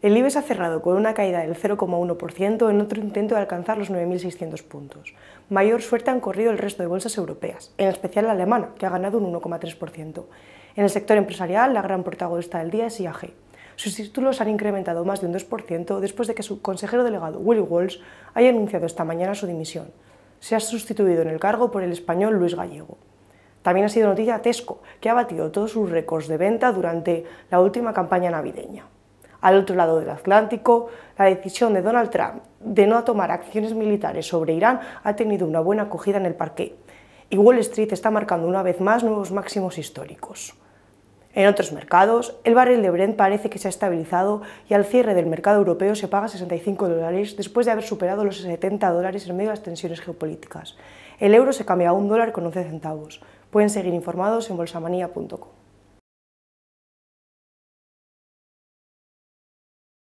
El IBEX ha cerrado con una caída del 0,1% en otro intento de alcanzar los 9.600 puntos. Mayor suerte han corrido el resto de bolsas europeas, en especial la alemana, que ha ganado un 1,3%. En el sector empresarial, la gran protagonista del día es IAG. Sus títulos han incrementado más de un 2% después de que su consejero delegado Willy Walsh haya anunciado esta mañana su dimisión. Se ha sustituido en el cargo por el español Luis Gallego. También ha sido noticia Tesco, que ha batido todos sus récords de venta durante la última campaña navideña. Al otro lado del Atlántico, la decisión de Donald Trump de no tomar acciones militares sobre Irán ha tenido una buena acogida en el parque. y Wall Street está marcando una vez más nuevos máximos históricos. En otros mercados, el barril de Brent parece que se ha estabilizado y al cierre del mercado europeo se paga 65 dólares después de haber superado los 70 dólares en medio de las tensiones geopolíticas. El euro se cambia a un dólar con 11 centavos. Pueden seguir informados en bolsamania.com.